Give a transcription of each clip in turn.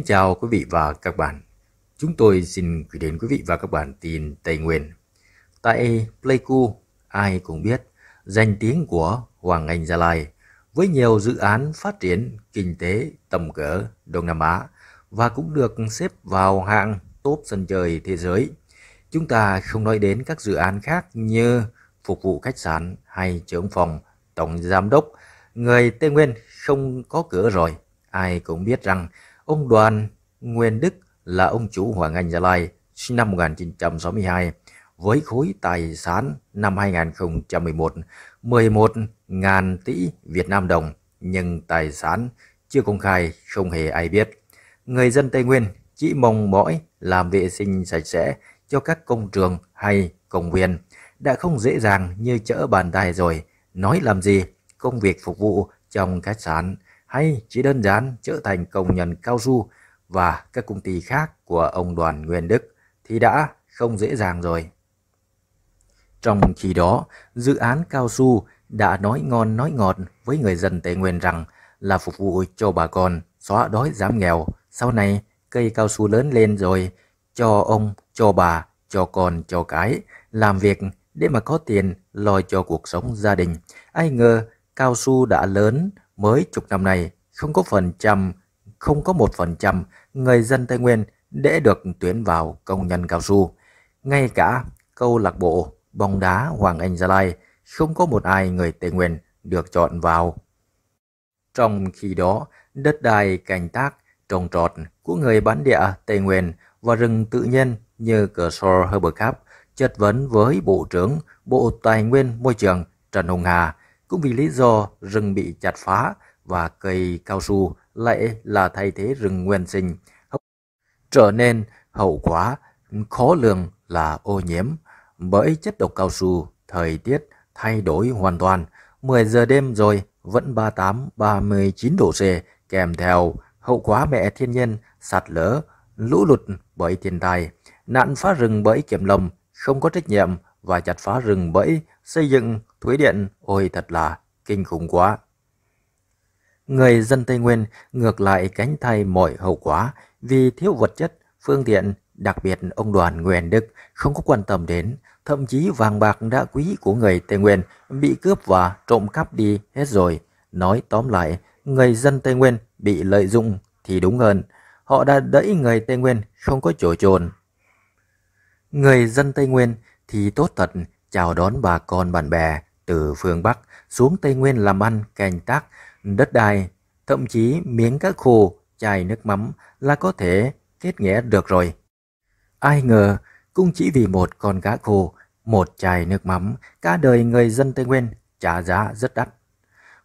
Xin chào quý vị và các bạn. Chúng tôi xin gửi đến quý vị và các bạn tin Tây Nguyên. Tại Pleiku, ai cũng biết danh tiếng của Hoàng Anh Gia Lai với nhiều dự án phát triển kinh tế tầm cỡ Đông Nam Á và cũng được xếp vào hạng top sân chơi thế giới. Chúng ta không nói đến các dự án khác như phục vụ khách sạn hay trưởng phòng tổng giám đốc. Người Tây Nguyên không có cửa rồi. Ai cũng biết rằng Ông Đoàn Nguyên Đức là ông chủ Hoàng Anh Gia Lai, sinh năm 1962, với khối tài sản năm 2011 11.000 tỷ Việt Nam đồng, nhưng tài sản chưa công khai, không hề ai biết. Người dân Tây Nguyên chỉ mong mỏi làm vệ sinh sạch sẽ cho các công trường hay công viên. Đã không dễ dàng như chở bàn tay rồi, nói làm gì công việc phục vụ trong khách sạn hay chỉ đơn giản trở thành công nhân cao su và các công ty khác của ông Đoàn Nguyên Đức thì đã không dễ dàng rồi. Trong khi đó, dự án cao su đã nói ngon nói ngọt với người dân Tây Nguyên rằng là phục vụ cho bà con xóa đói giảm nghèo. Sau này cây cao su lớn lên rồi cho ông, cho bà, cho con, cho cái làm việc để mà có tiền lo cho cuộc sống gia đình. Ai ngờ cao su đã lớn mới chục năm này không có phần trăm, không có một phần trăm người dân Tây Nguyên để được tuyển vào công nhân cao su. Ngay cả câu lạc bộ bóng đá Hoàng Anh Gia Lai không có một ai người Tây Nguyên được chọn vào. Trong khi đó, đất đai canh tác trồng trọt của người bán địa Tây Nguyên và rừng tự nhiên như cửa sổ Herbert Cup chất vấn với Bộ trưởng Bộ Tài nguyên Môi trường Trần Hồng Hà cũng vì lý do rừng bị chặt phá và cây cao su lại là thay thế rừng nguyên sinh, trở nên hậu quả khó lường là ô nhiễm bởi chất độc cao su, thời tiết thay đổi hoàn toàn, 10 giờ đêm rồi vẫn 38 39 độ C kèm theo hậu quả mẹ thiên nhiên sạt lở, lũ lụt bởi thiên tai, nạn phá rừng bởi kiểm lâm không có trách nhiệm và chặt phá rừng bởi xây dựng Thúy Điện, ôi thật là kinh khủng quá. Người dân Tây Nguyên ngược lại cánh tay mỏi hậu quá vì thiếu vật chất, phương tiện, đặc biệt ông đoàn Nguyễn Đức không có quan tâm đến, thậm chí vàng bạc đã quý của người Tây Nguyên bị cướp và trộm cắp đi hết rồi. Nói tóm lại, người dân Tây Nguyên bị lợi dụng thì đúng hơn. Họ đã đẩy người Tây Nguyên không có chỗ trồn. Người dân Tây Nguyên thì tốt thật chào đón bà con bạn bè, từ phương Bắc xuống Tây Nguyên làm ăn, canh tác, đất đai, thậm chí miếng các khô, chai nước mắm là có thể kết nghĩa được rồi. Ai ngờ, cũng chỉ vì một con cá khô, một chai nước mắm, cả đời người dân Tây Nguyên trả giá rất đắt.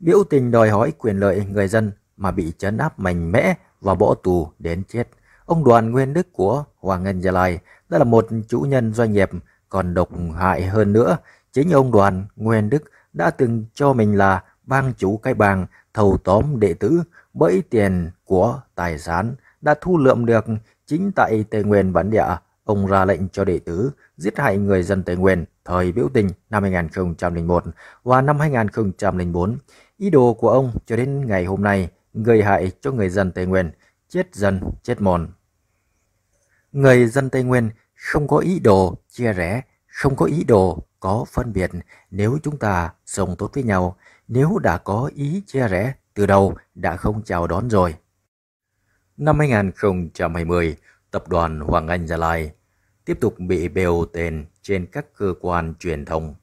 Biểu tình đòi hỏi quyền lợi người dân mà bị chấn áp mạnh mẽ và bỏ tù đến chết. Ông Đoàn Nguyên Đức của Hoàng Ngân Gia Lai đã là một chủ nhân doanh nghiệp còn độc hại hơn nữa Chính ông đoàn Nguyên Đức đã từng cho mình là bang chủ cái bàng thầu tóm đệ tử bẫy tiền của tài sản đã thu lượm được chính tại Tây Nguyên bản địa. Ông ra lệnh cho đệ tử giết hại người dân Tây Nguyên thời biểu tình năm 2001 và năm 2004. Ý đồ của ông cho đến ngày hôm nay gây hại cho người dân Tây Nguyên, chết dần chết mòn. Người dân Tây Nguyên không có ý đồ chia rẽ, không có ý đồ có phân biệt nếu chúng ta sống tốt với nhau, nếu đã có ý chia rẽ từ đầu đã không chào đón rồi. Năm 2020, tập đoàn Hoàng Anh Gia Lai tiếp tục bị bêu tên trên các cơ quan truyền thông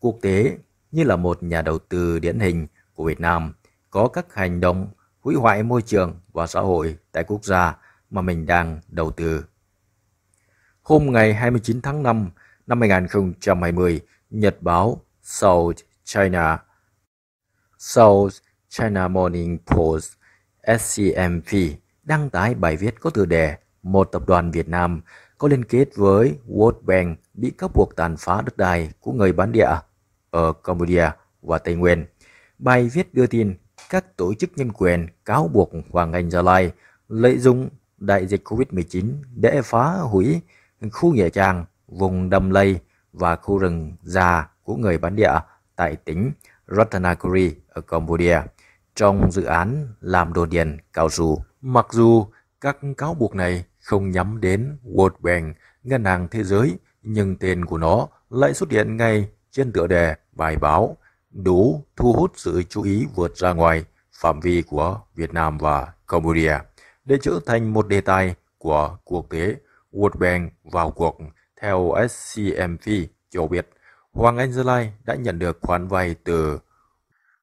quốc tế như là một nhà đầu tư điển hình của Việt Nam có các hành động hủy hoại môi trường và xã hội tại quốc gia mà mình đang đầu tư. Hôm ngày 29 tháng 5 năm 2020, nhật báo South China South China Morning Post SCMP đăng tải bài viết có tựa đề Một tập đoàn Việt Nam có liên kết với World Bank bị các buộc tàn phá đất đai của người bán địa ở Campuchia và Tây Nguyên. Bài viết đưa tin các tổ chức nhân quyền cáo buộc Hoàng Anh Gia Lai lợi dụng đại dịch COVID-19 để phá hủy khu nghĩa trang vùng đầm lầy và khu rừng già của người bản địa tại tỉnh Ratanakiri ở Cambodia trong dự án làm đồn điền cao su. Mặc dù các cáo buộc này không nhắm đến World Bank, Ngân hàng Thế giới, nhưng tên của nó lại xuất hiện ngay trên tựa đề bài báo, đủ thu hút sự chú ý vượt ra ngoài phạm vi của Việt Nam và Cambodia để trở thành một đề tài của quốc tế World Bank vào cuộc theo SCMV cho biết, Hoàng Anh Gia Lai đã nhận được khoản vay từ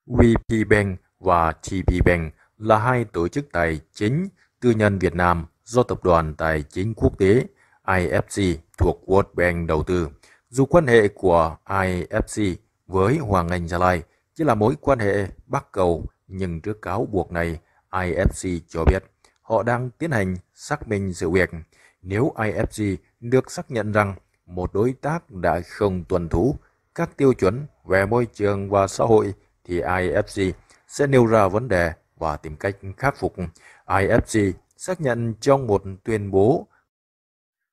VP Bank và TP Bank là hai tổ chức tài chính tư nhân Việt Nam do Tập đoàn Tài chính Quốc tế IFC thuộc World Bank đầu tư. Dù quan hệ của IFC với Hoàng Anh Gia Lai chỉ là mối quan hệ bắt cầu, nhưng trước cáo buộc này, IFC cho biết họ đang tiến hành xác minh sự việc. Nếu IFC được xác nhận rằng một đối tác đã không tuân thủ các tiêu chuẩn về môi trường và xã hội thì IFC sẽ nêu ra vấn đề và tìm cách khắc phục. IFC xác nhận trong một tuyên bố.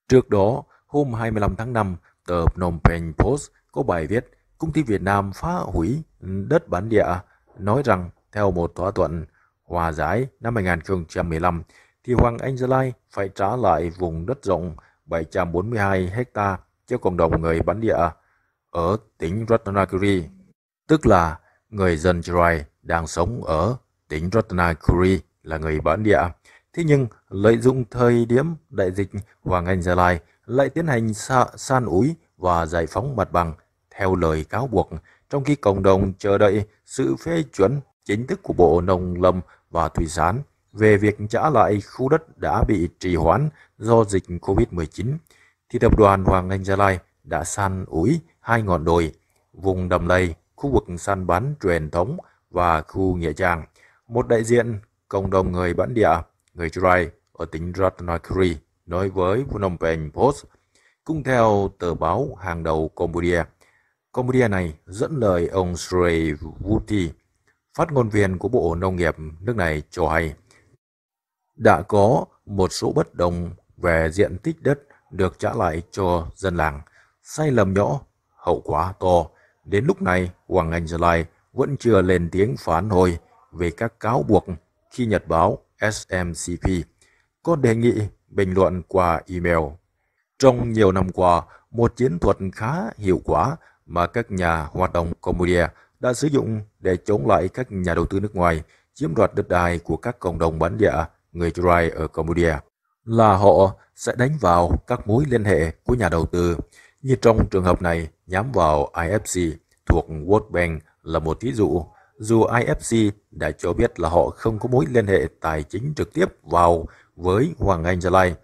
Trước đó, hôm 25 tháng 5, tờ Phnom Penh Post có bài viết Công ty Việt Nam phá hủy đất bản địa nói rằng theo một thỏa thuận hòa giải năm 2015 thì Hoàng Anh Gia Lai phải trả lại vùng đất rộng 742 hecta cho cộng đồng người bản địa ở tỉnh Ratnakiri, tức là người dân Jirai đang sống ở tỉnh Ratnakiri là người bản địa. Thế nhưng lợi dụng thời điểm đại dịch Hoàng Anh Gia Lai lại tiến hành sa, san úi và giải phóng mặt bằng theo lời cáo buộc, trong khi cộng đồng chờ đợi sự phê chuẩn chính thức của Bộ Nông Lâm và Thủy sản về việc trả lại khu đất đã bị trì hoãn do dịch COVID-19, thì tập đoàn Hoàng Anh Gia Lai đã san ủi hai ngọn đồi, vùng đầm lầy, khu vực săn bắn truyền thống và khu nghĩa trang. Một đại diện cộng đồng người bản địa, người Churai ở tỉnh Ratnakiri nói với Phnom Penh Post, cũng theo tờ báo hàng đầu Campuchia. Campuchia này dẫn lời ông Sri Wuti, phát ngôn viên của Bộ Nông nghiệp nước này cho hay đã có một số bất đồng về diện tích đất được trả lại cho dân làng. Sai lầm nhỏ, hậu quả to. Đến lúc này, Hoàng Anh Gia Lai vẫn chưa lên tiếng phản hồi về các cáo buộc khi Nhật báo SMCP có đề nghị bình luận qua email. Trong nhiều năm qua, một chiến thuật khá hiệu quả mà các nhà hoạt động Cambodia đã sử dụng để chống lại các nhà đầu tư nước ngoài chiếm đoạt đất đai của các cộng đồng bản địa người Dry ở Cambodia, là họ sẽ đánh vào các mối liên hệ của nhà đầu tư. Như trong trường hợp này, nhắm vào IFC thuộc World Bank là một ví dụ. Dù IFC đã cho biết là họ không có mối liên hệ tài chính trực tiếp vào với Hoàng Anh Gia Lai,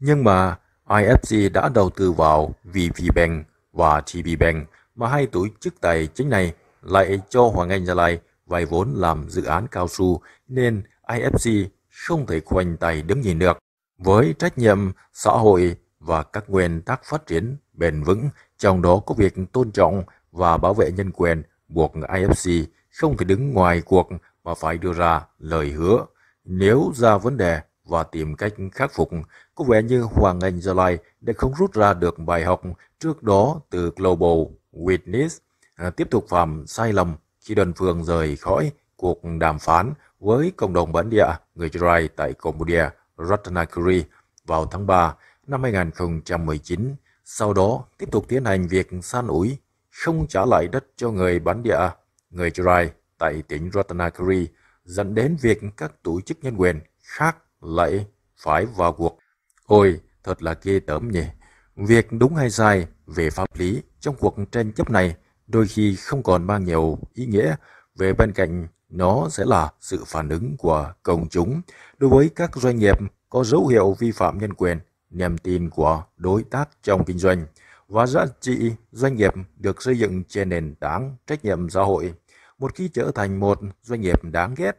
nhưng mà IFC đã đầu tư vào VP Bank và TB Bank mà hai tổ chức tài chính này lại cho Hoàng Anh Gia Lai vay vốn làm dự án cao su nên IFC không thể khoanh tay đứng nhìn được. Với trách nhiệm xã hội và các nguyên tắc phát triển bền vững, trong đó có việc tôn trọng và bảo vệ nhân quyền, buộc IFC không thể đứng ngoài cuộc mà phải đưa ra lời hứa. Nếu ra vấn đề và tìm cách khắc phục, có vẻ như Hoàng Anh Gia Lai đã không rút ra được bài học trước đó từ Global Witness, à, tiếp tục phạm sai lầm khi đơn phương rời khỏi cuộc đàm phán với cộng đồng bản địa người Rai tại Cambodia Ratnakiri vào tháng 3 năm 2019, sau đó tiếp tục tiến hành việc san ủi, không trả lại đất cho người bản địa, người Rai tại tỉnh Ratnakiri, dẫn đến việc các tổ chức nhân quyền khác lại phải vào cuộc. Ôi, thật là ghê tởm nhỉ. Việc đúng hay sai về pháp lý trong cuộc tranh chấp này đôi khi không còn mang nhiều ý nghĩa về bên cạnh nó sẽ là sự phản ứng của công chúng đối với các doanh nghiệp có dấu hiệu vi phạm nhân quyền, niềm tin của đối tác trong kinh doanh và giá trị doanh nghiệp được xây dựng trên nền tảng trách nhiệm xã hội. Một khi trở thành một doanh nghiệp đáng ghét,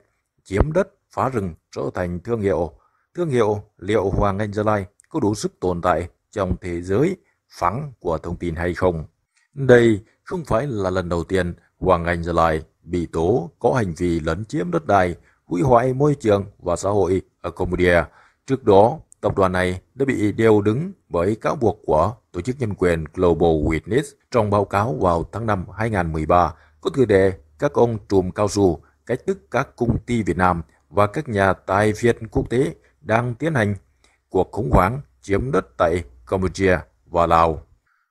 chiếm đất, phá rừng trở thành thương hiệu, thương hiệu liệu Hoàng Anh Gia Lai có đủ sức tồn tại trong thế giới phẳng của thông tin hay không? Đây không phải là lần đầu tiên Hoàng Anh Gia Lai bị tố có hành vi lấn chiếm đất đai, hủy hoại môi trường và xã hội ở Campuchia. Trước đó, tập đoàn này đã bị đeo đứng bởi cáo buộc của Tổ chức Nhân quyền Global Witness trong báo cáo vào tháng 5 2013 có tựa đề Các ông trùm cao su cách thức các công ty Việt Nam và các nhà tài phiệt quốc tế đang tiến hành cuộc khủng hoảng chiếm đất tại Campuchia và Lào.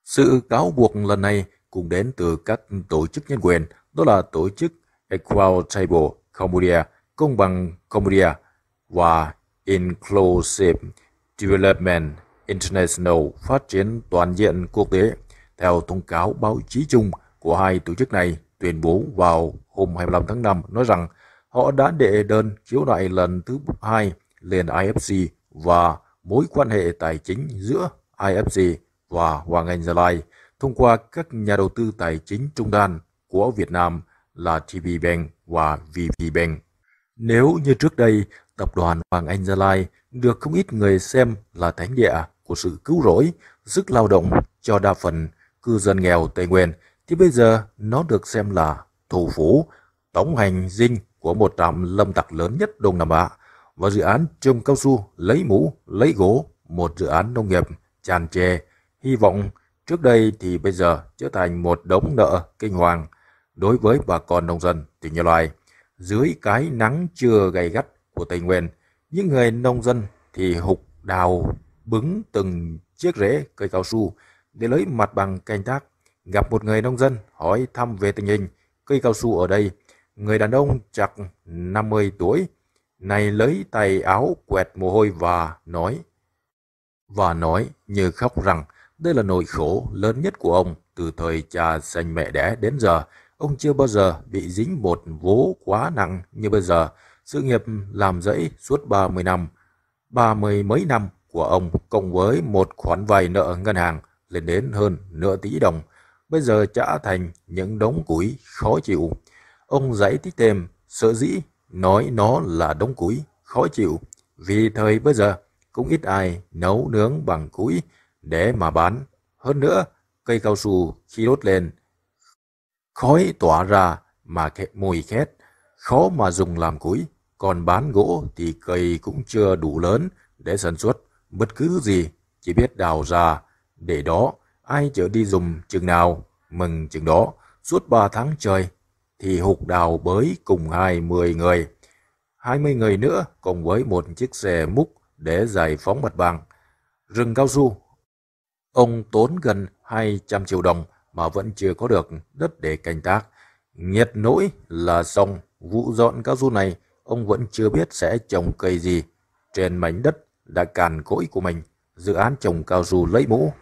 Sự cáo buộc lần này cũng đến từ các tổ chức nhân quyền đó là tổ chức Equal Table Cambodia, Công bằng Cambodia và Inclusive Development International phát triển toàn diện quốc tế theo thông cáo báo chí chung của hai tổ chức này tuyên bố vào hôm 25 tháng 5 nói rằng họ đã đệ đơn khiếu nại lần thứ hai lên IFC và mối quan hệ tài chính giữa IFC và Hoàng Anh Gia Lai thông qua các nhà đầu tư tài chính trung gian của Việt Nam là TB Bank và VP Bank. Nếu như trước đây, tập đoàn Hoàng Anh Gia Lai được không ít người xem là thánh địa của sự cứu rỗi, sức lao động cho đa phần cư dân nghèo Tây Nguyên, thì bây giờ nó được xem là thủ phủ, tổng hành dinh của một trạm lâm tặc lớn nhất Đông Nam Á và dự án trồng cao su lấy mũ, lấy gỗ, một dự án nông nghiệp tràn trề, hy vọng trước đây thì bây giờ trở thành một đống nợ kinh hoàng Đối với bà con nông dân tỉnh gia lai dưới cái nắng chưa gay gắt của Tây Nguyên, những người nông dân thì hục đào bứng từng chiếc rễ cây cao su để lấy mặt bằng canh tác. Gặp một người nông dân hỏi thăm về tình hình cây cao su ở đây. Người đàn ông chặt 50 tuổi này lấy tay áo quẹt mồ hôi và nói và nói như khóc rằng đây là nỗi khổ lớn nhất của ông từ thời cha sanh mẹ đẻ đến giờ Ông chưa bao giờ bị dính một vố quá nặng như bây giờ. Sự nghiệp làm rẫy suốt 30 năm, 30 mấy năm của ông cộng với một khoản vay nợ ngân hàng lên đến hơn nửa tỷ đồng. Bây giờ trở thành những đống củi khó chịu. Ông giải thích thêm, sợ dĩ nói nó là đống củi khó chịu vì thời bây giờ cũng ít ai nấu nướng bằng củi để mà bán. Hơn nữa, cây cao su khi đốt lên khói tỏa ra mà mùi khét, khó mà dùng làm củi. Còn bán gỗ thì cây cũng chưa đủ lớn để sản xuất bất cứ gì, chỉ biết đào ra. Để đó, ai chở đi dùng chừng nào, mừng chừng đó, suốt ba tháng trời, thì hục đào bới cùng hai mươi người. hai mươi người nữa cùng với một chiếc xe múc để giải phóng mặt bằng. Rừng cao su, ông tốn gần 200 triệu đồng mà vẫn chưa có được đất để canh tác. Nhiệt nỗi là xong vụ dọn cao su này, ông vẫn chưa biết sẽ trồng cây gì. Trên mảnh đất đã càn cỗi của mình, dự án trồng cao su lấy mũ.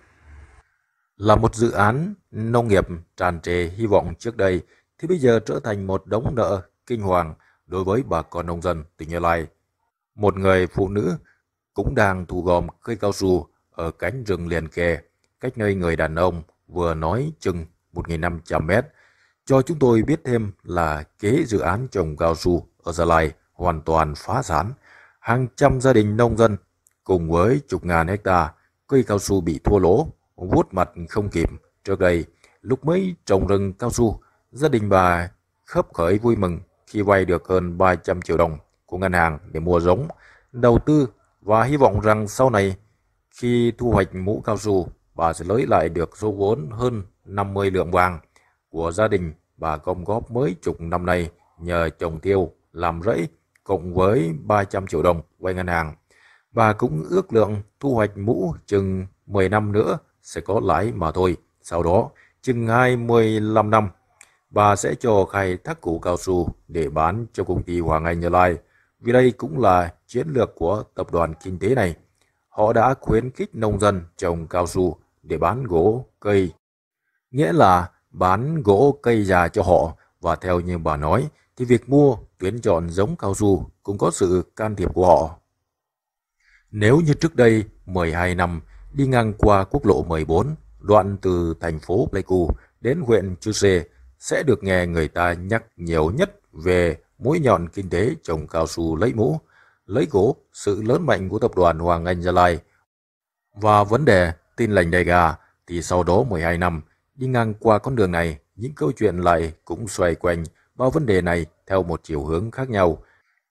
Là một dự án nông nghiệp tràn trề hy vọng trước đây, thì bây giờ trở thành một đống nợ kinh hoàng đối với bà con nông dân tỉnh Gia Lai. Một người phụ nữ cũng đang thu gom cây cao su ở cánh rừng liền kề, cách nơi người đàn ông vừa nói chừng 1.500 mét, cho chúng tôi biết thêm là kế dự án trồng cao su ở Gia Lai hoàn toàn phá sản. Hàng trăm gia đình nông dân cùng với chục ngàn hecta cây cao su bị thua lỗ, vuốt mặt không kịp. Trước đây, lúc mới trồng rừng cao su, gia đình bà khớp khởi vui mừng khi vay được hơn 300 triệu đồng của ngân hàng để mua giống, đầu tư và hy vọng rằng sau này khi thu hoạch mũ cao su bà sẽ lấy lại được số vốn hơn 50 lượng vàng của gia đình bà công góp mới chục năm nay nhờ trồng tiêu, làm rẫy cộng với 300 triệu đồng vay ngân hàng. Bà cũng ước lượng thu hoạch mũ chừng 10 năm nữa sẽ có lãi mà thôi. Sau đó, chừng 25 năm, bà sẽ cho khai thác củ cao su để bán cho công ty Hoàng Anh Gia Lai. Vì đây cũng là chiến lược của tập đoàn kinh tế này. Họ đã khuyến khích nông dân trồng cao su để bán gỗ, cây. Nghĩa là bán gỗ cây già cho họ và theo như bà nói thì việc mua, tuyến chọn giống cao su cũng có sự can thiệp của họ. Nếu như trước đây 12 năm đi ngang qua quốc lộ 14 đoạn từ thành phố Pleiku đến huyện Chuse sẽ được nghe người ta nhắc nhiều nhất về mũi nhọn kinh tế trồng cao su lấy mũ, lấy gỗ, sự lớn mạnh của tập đoàn Hoàng Anh Gia Lai và vấn đề tin lành đại gà, thì sau đó 12 năm, đi ngang qua con đường này, những câu chuyện lại cũng xoay quanh bao vấn đề này theo một chiều hướng khác nhau.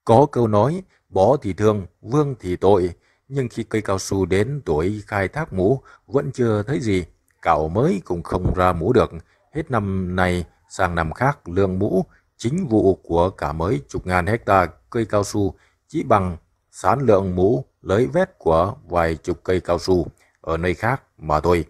Có câu nói, bó thì thương, vương thì tội, nhưng khi cây cao su đến tuổi khai thác mũ vẫn chưa thấy gì, cạo mới cũng không ra mũ được. Hết năm này sang năm khác lương mũ, chính vụ của cả mới chục ngàn hecta cây cao su chỉ bằng sản lượng mũ lấy vét của vài chục cây cao su ở nơi khác mà thôi.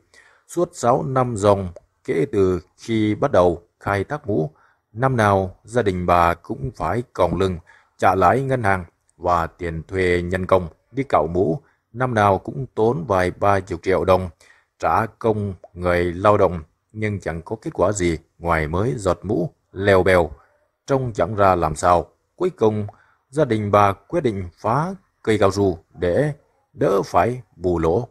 Suốt 6 năm dòng kể từ khi bắt đầu khai thác mũ, năm nào gia đình bà cũng phải còng lưng trả lãi ngân hàng và tiền thuê nhân công đi cạo mũ, năm nào cũng tốn vài ba chục triệu đồng trả công người lao động nhưng chẳng có kết quả gì ngoài mới giọt mũ leo bèo trông chẳng ra làm sao cuối cùng gia đình bà quyết định phá cây cao su để đỡ phải bù lỗ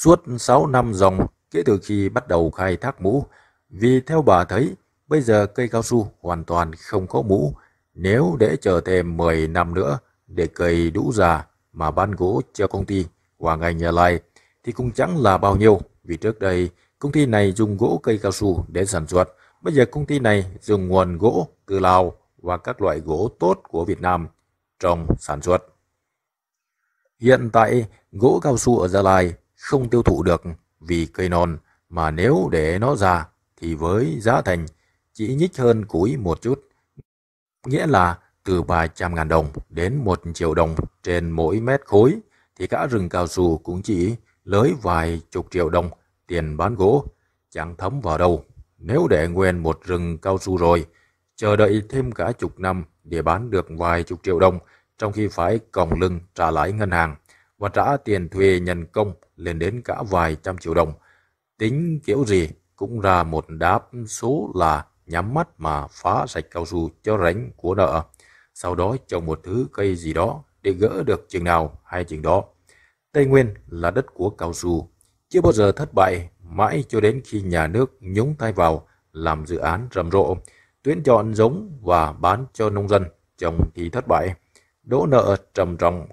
Suốt 6 năm dòng kể từ khi bắt đầu khai thác mũ, vì theo bà thấy bây giờ cây cao su hoàn toàn không có mũ, nếu để chờ thêm 10 năm nữa để cây đủ già mà bán gỗ cho công ty Hoàng Anh Gia Lai thì cũng chẳng là bao nhiêu vì trước đây công ty này dùng gỗ cây cao su để sản xuất. Bây giờ công ty này dùng nguồn gỗ từ Lào và các loại gỗ tốt của Việt Nam trong sản xuất. Hiện tại, gỗ cao su ở Gia Lai không tiêu thụ được vì cây non mà nếu để nó già thì với giá thành chỉ nhích hơn củi một chút, nghĩa là từ vài trăm ngàn đồng đến một triệu đồng trên mỗi mét khối thì cả rừng cao su cũng chỉ lấy vài chục triệu đồng tiền bán gỗ chẳng thấm vào đâu. Nếu để nguyên một rừng cao su rồi, chờ đợi thêm cả chục năm để bán được vài chục triệu đồng trong khi phải còng lưng trả lãi ngân hàng và trả tiền thuê nhân công lên đến cả vài trăm triệu đồng. Tính kiểu gì cũng ra một đáp số là nhắm mắt mà phá sạch cao su cho rảnh của nợ. Sau đó trồng một thứ cây gì đó để gỡ được chừng nào hay chừng đó. Tây Nguyên là đất của cao su, chưa bao giờ thất bại mãi cho đến khi nhà nước nhúng tay vào làm dự án rầm rộ, tuyển chọn giống và bán cho nông dân, trồng thì thất bại, đỗ nợ trầm trọng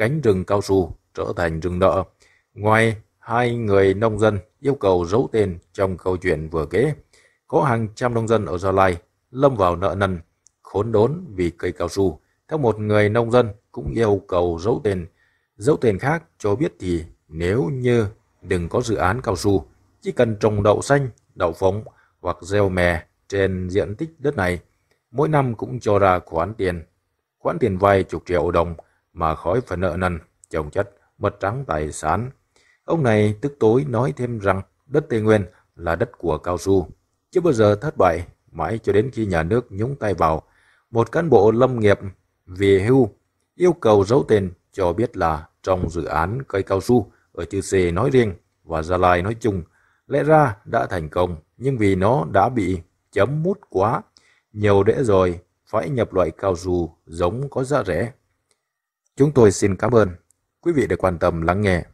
cánh rừng cao su trở thành rừng nợ. Ngoài hai người nông dân yêu cầu giấu tên trong câu chuyện vừa kể, có hàng trăm nông dân ở Gia Lai lâm vào nợ nần, khốn đốn vì cây cao su. Theo một người nông dân cũng yêu cầu giấu tên, giấu tên khác cho biết thì nếu như đừng có dự án cao su, chỉ cần trồng đậu xanh, đậu phộng hoặc gieo mè trên diện tích đất này, mỗi năm cũng cho ra khoản tiền, khoản tiền vay chục triệu đồng mà khỏi phải nợ nần, chồng chất, mất trắng tài sản. Ông này tức tối nói thêm rằng đất Tây Nguyên là đất của cao su, chưa bao giờ thất bại, mãi cho đến khi nhà nước nhúng tay vào. Một cán bộ lâm nghiệp về hưu yêu cầu giấu tên cho biết là trong dự án cây cao su ở chư Sê nói riêng và Gia Lai nói chung, lẽ ra đã thành công nhưng vì nó đã bị chấm mút quá nhiều đễ rồi phải nhập loại cao su giống có giá rẻ Chúng tôi xin cảm ơn quý vị đã quan tâm lắng nghe.